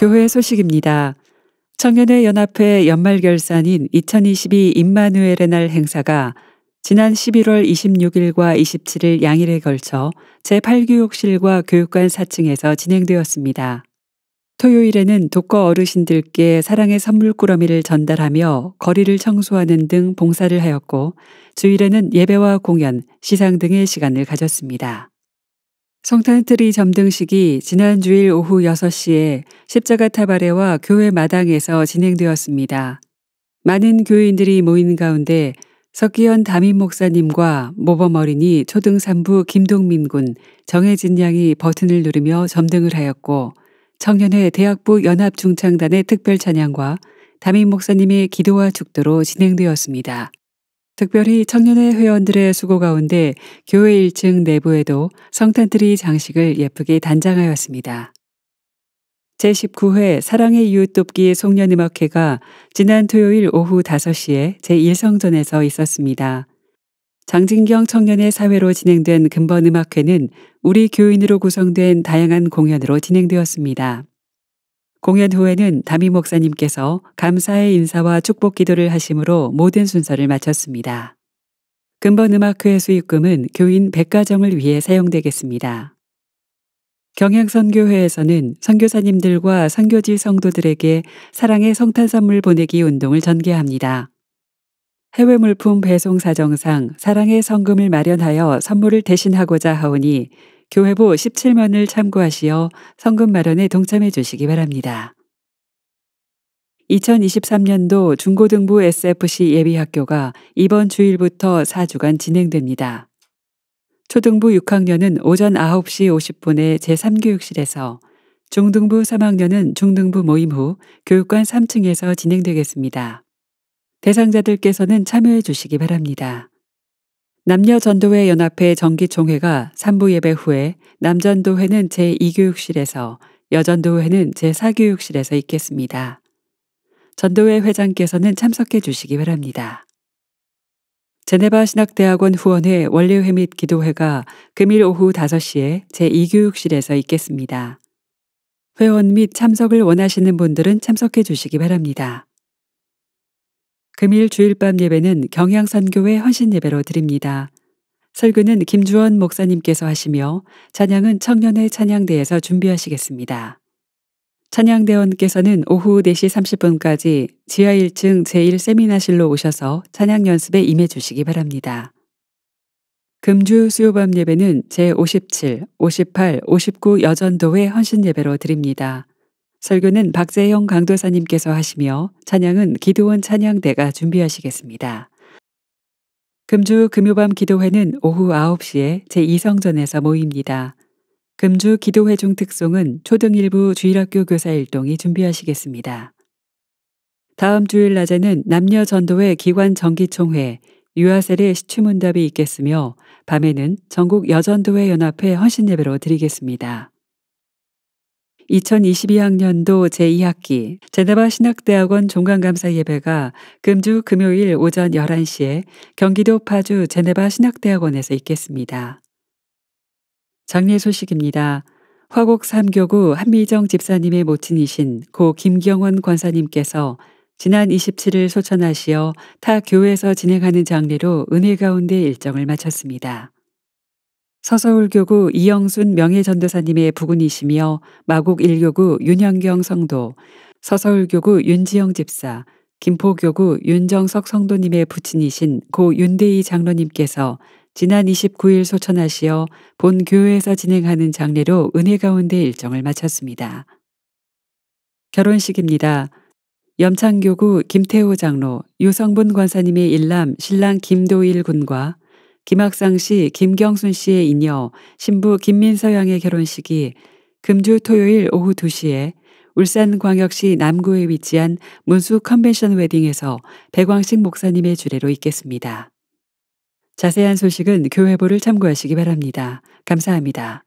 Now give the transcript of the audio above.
교회 소식입니다. 청년회 연합회 연말 결산인 2022 임마누엘의 날 행사가 지난 11월 26일과 27일 양일에 걸쳐 제8교육실과 교육관 4층에서 진행되었습니다. 토요일에는 독거 어르신들께 사랑의 선물 꾸러미를 전달하며 거리를 청소하는 등 봉사를 하였고 주일에는 예배와 공연, 시상 등의 시간을 가졌습니다. 성탄트리 점등식이 지난 주일 오후 6시에 십자가 타바레와 교회 마당에서 진행되었습니다. 많은 교인들이 모인 가운데 석기현 담임 목사님과 모범 어린이 초등 3부 김동민 군, 정혜진 양이 버튼을 누르며 점등을 하였고 청년회 대학부 연합 중창단의 특별 찬양과 담임 목사님의 기도와 축도로 진행되었습니다. 특별히 청년회 회원들의 수고 가운데 교회 1층 내부에도 성탄트리 장식을 예쁘게 단장하였습니다. 제19회 사랑의 이웃 돕기 송년음악회가 지난 토요일 오후 5시에 제1성전에서 있었습니다. 장진경 청년의 사회로 진행된 근본음악회는 우리 교인으로 구성된 다양한 공연으로 진행되었습니다. 공연 후에는 담임 목사님께서 감사의 인사와 축복 기도를 하심으로 모든 순서를 마쳤습니다. 근본음악회 수익금은 교인 100가정을 위해 사용되겠습니다. 경향선교회에서는 선교사님들과 선교지 성도들에게 사랑의 성탄 선물 보내기 운동을 전개합니다. 해외 물품 배송 사정상 사랑의 성금을 마련하여 선물을 대신하고자 하오니 교회부 17면을 참고하시어 성금 마련에 동참해 주시기 바랍니다. 2023년도 중고등부 SFC 예비학교가 이번 주일부터 4주간 진행됩니다. 초등부 6학년은 오전 9시 50분에 제3교육실에서 중등부 3학년은 중등부 모임 후 교육관 3층에서 진행되겠습니다. 대상자들께서는 참여해 주시기 바랍니다. 남녀전도회 연합회 정기총회가 3부 예배 후에 남전도회는 제2교육실에서 여전도회는 제4교육실에서 있겠습니다. 전도회 회장께서는 참석해 주시기 바랍니다. 제네바 신학대학원 후원회 원리회 및 기도회가 금일 오후 5시에 제2교육실에서 있겠습니다. 회원 및 참석을 원하시는 분들은 참석해 주시기 바랍니다. 금일 주일 밤 예배는 경향선교회 헌신예배로 드립니다. 설교는 김주원 목사님께서 하시며 찬양은 청년회 찬양대에서 준비하시겠습니다. 찬양대원께서는 오후 4시 30분까지 지하 1층 제1세미나실로 오셔서 찬양 연습에 임해 주시기 바랍니다. 금주 수요밤 예배는 제57, 58, 59 여전도회 헌신예배로 드립니다. 설교는 박재형 강도사님께서 하시며 찬양은 기도원 찬양대가 준비하시겠습니다. 금주 금요밤 기도회는 오후 9시에 제2성전에서 모입니다. 금주 기도회 중 특송은 초등일부 주일학교 교사 일동이 준비하시겠습니다. 다음 주일 낮에는 남녀 전도회 기관 정기총회 유아셀의 시추문답이 있겠으며 밤에는 전국 여전도회 연합회 헌신예배로 드리겠습니다. 2022학년도 제2학기 제네바 신학대학원 종강감사 예배가 금주 금요일 오전 11시에 경기도 파주 제네바 신학대학원에서 있겠습니다. 장례 소식입니다. 화곡 3교구 한미정 집사님의 모친이신 고 김경원 권사님께서 지난 27일 소천하시어 타 교회에서 진행하는 장례로 은혜 가운데 일정을 마쳤습니다. 서서울교구 이영순 명예전도사님의 부군이시며 마곡 1교구 윤현경 성도, 서서울교구 윤지영 집사, 김포교구 윤정석 성도님의 부친이신 고 윤대희 장로님께서 지난 29일 소천하시어 본 교회에서 진행하는 장례로 은혜 가운데 일정을 마쳤습니다. 결혼식입니다. 염창교구 김태호 장로, 유성분 권사님의 일남 신랑 김도일 군과 김학상 씨, 김경순 씨의 이녀, 신부 김민서 양의 결혼식이 금주 토요일 오후 2시에 울산광역시 남구에 위치한 문수 컨벤션 웨딩에서 백광식 목사님의 주례로 있겠습니다. 자세한 소식은 교회보를 참고하시기 바랍니다. 감사합니다.